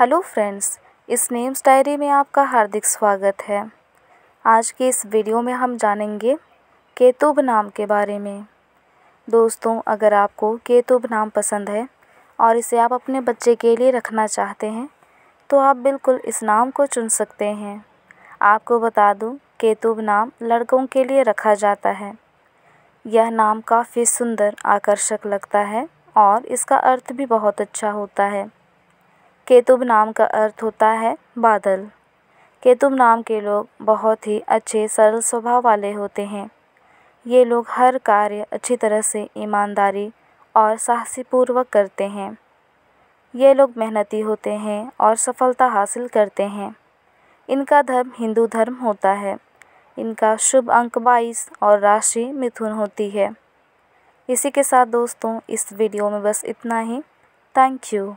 hello friends इस names diary में आपका हार्दिक स्वागत है आज के इस वीडियो में हम जानेंगे केतुब नाम के बारे में दोस्तों अगर आपको केतुब नाम पसंद है और इसे आप अपने बच्चे के लिए रखना चाहते हैं तो आप बिल्कुल इस नाम को चुन सकते हैं आपको बता दूं केतुब नाम लड़कों के लिए रखा जाता है यह नाम काफ़ी सुंदर आकर्षक लगता है और इसका अर्थ भी बहुत अच्छा होता है केतुब नाम का अर्थ होता है बादल केतुब नाम के लोग बहुत ही अच्छे सरल स्वभाव वाले होते हैं ये लोग हर कार्य अच्छी तरह से ईमानदारी और साहसीपूर्वक करते हैं ये लोग मेहनती होते हैं और सफलता हासिल करते हैं इनका धर्म हिंदू धर्म होता है इनका शुभ अंक बाईस और राशि मिथुन होती है इसी के साथ दोस्तों इस वीडियो में बस इतना ही थैंक यू